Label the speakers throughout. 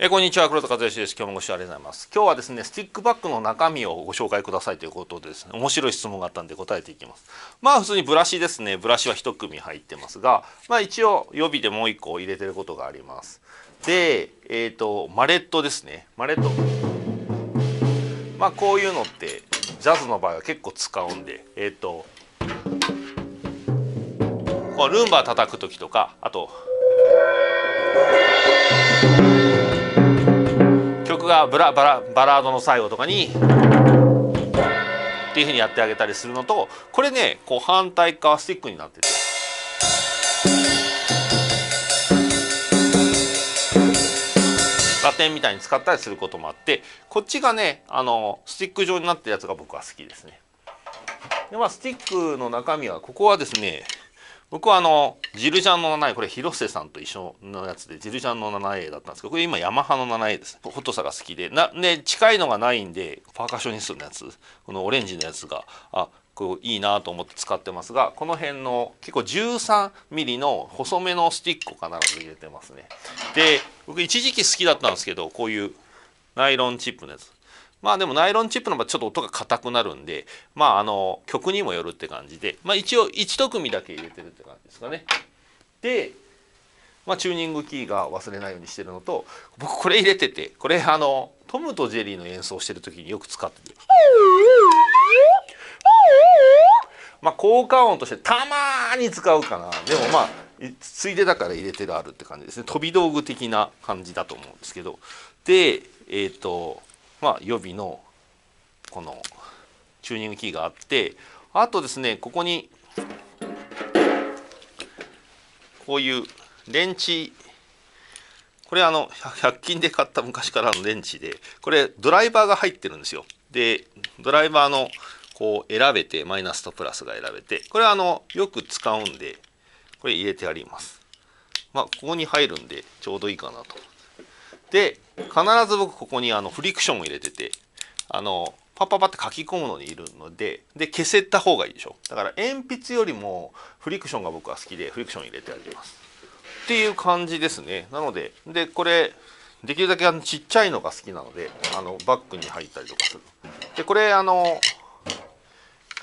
Speaker 1: えこんにちは黒田和義です今日もご視聴ありがとうございます今日はですねスティックバッグの中身をご紹介くださいということでですね面白い質問があったんで答えていきますまあ普通にブラシですねブラシは1組入ってますがまあ一応予備でもう1個入れてることがありますでえっ、ー、とマレットですねマレットまあこういうのってジャズの場合は結構使うんでえっ、ー、とルンバ叩く時とかあとがブラバラバラードの最後とかにっていうふうにやってあげたりするのとこれねこう反対側スティックになってて。ラテンみたいに使ったりすることもあってこっちがねあのスティック状になってるやつが僕は好きですね。でまあスティックの中身はここはですね僕はあのジルジャンの 7A これ広瀬さんと一緒のやつでジルジャンの 7A だったんですけどこれ今ヤマハの 7A です細さが好きでなで近いのがないんでパーカッショニストのやつこのオレンジのやつがあこういいなと思って使ってますがこの辺の結構 13mm の細めのスティックを必ず入れてますねで僕一時期好きだったんですけどこういうナイロンチップのやつまあでもナイロンチップの場合ちょっと音が硬くなるんでまああの曲にもよるって感じでまあ一応1組だけ入れてるって感じですかね。でまあ、チューニングキーが忘れないようにしてるのと僕これ入れててこれあのトムとジェリーの演奏してる時によく使ってる。まあ、効果音としてたまに使うかなでもまあついでだから入れてるあるって感じですね飛び道具的な感じだと思うんですけどでえっ、ー、とまあ、予備のこのチューニングキーがあってあとですねここにこういう電池これあの100均で買った昔からの電池でこれドライバーが入ってるんですよでドライバーのこう選べてマイナスとプラスが選べてこれはあのよく使うんでこれ入れてありますまあここに入るんでちょうどいいかなとで必ず僕ここにあのフリクションを入れててあのパッパッパって書き込むのにいるのでで消せた方がいいでしょだから鉛筆よりもフリクションが僕は好きでフリクション入れてありますっていう感じですねなのででこれできるだけあのちっちゃいのが好きなのであのバッグに入ったりとかするでこれあの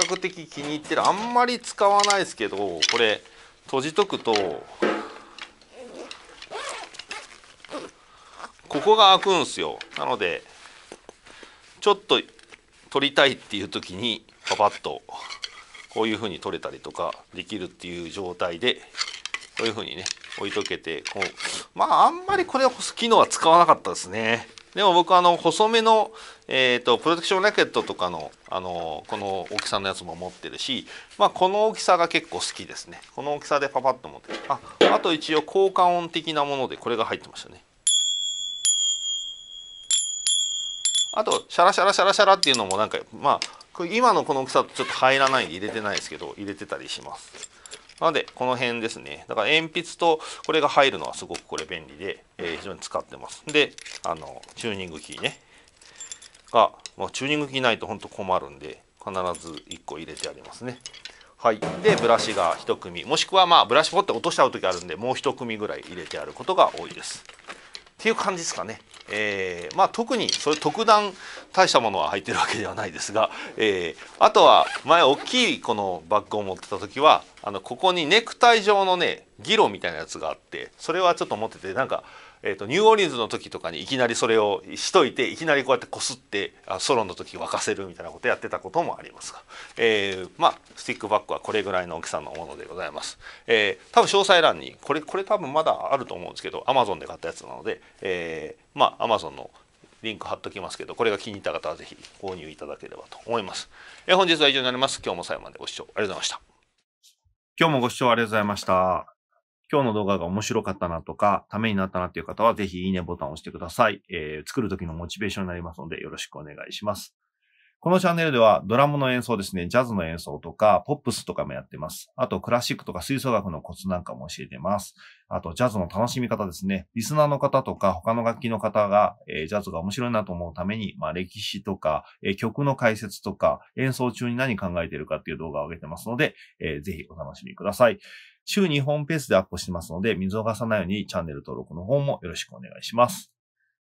Speaker 1: 比較的気に入ってるあんまり使わないですけどこれ閉じとくとここが開くんすよなのでちょっと取りたいっていう時にパパッとこういうふうに取れたりとかできるっていう状態でこういうふうにね置いとけてこうまああんまりこれ機能は使わなかったですねでも僕あの細めの、えーと、とプロテクションラケットとかの、あのこの大きさのやつも持ってるし、まあ、この大きさが結構好きですねこの大きさでパパッと持ってああと一応効果音的なものでこれが入ってましたねあとシャラシャラシャラシャラっていうのもなんかまあ今のこの草ちょっと入らないんで入れてないですけど入れてたりしますなのでこの辺ですねだから鉛筆とこれが入るのはすごくこれ便利で、えー、非常に使ってますであのチューニングキーねが、まあ、チューニングキーないとほんと困るんで必ず1個入れてありますねはい、でブラシが1組もしくはまあブラシポって落としちゃう時あるんでもう1組ぐらい入れてあることが多いです。っていう感じですかね。えー、まあ、特にそれ特段大したものは入ってるわけではないですが、えー、あとは前大きいこのバッグを持ってた時はあのここにネクタイ状のねギロみたいなやつがあってそれはちょっと持っててなんかえーと、ニューオーリンズの時とかにいきなりそれをしといていきなりこうやってこすってあソロの時沸かせるみたいなことやってたこともありますが、えー、まあスティックバックはこれぐらいの大きさのものでございます、えー、多分詳細欄にこれこれ多分まだあると思うんですけど Amazon で買ったやつなので、えー、まあ Amazon のリンク貼っときますけどこれが気に入った方は是非購入いただければと思います、えー、本日は以上になります今日も最後までご視聴ありがとうございました今日もご視聴ありがとうございました今日の動画が面白かったなとか、ためになったなっていう方は、ぜひいいねボタンを押してください。えー、作る時のモチベーションになりますので、よろしくお願いします。このチャンネルではドラムの演奏ですね、ジャズの演奏とか、ポップスとかもやってます。あと、クラシックとか吹奏楽のコツなんかも教えてます。あと、ジャズの楽しみ方ですね。リスナーの方とか、他の楽器の方が、えー、ジャズが面白いなと思うために、まあ、歴史とか、えー、曲の解説とか、演奏中に何考えてるかっていう動画を上げてますので、えー、ぜひお楽しみください。週2本ペースでアップしてますので、見逃さないようにチャンネル登録の方もよろしくお願いします。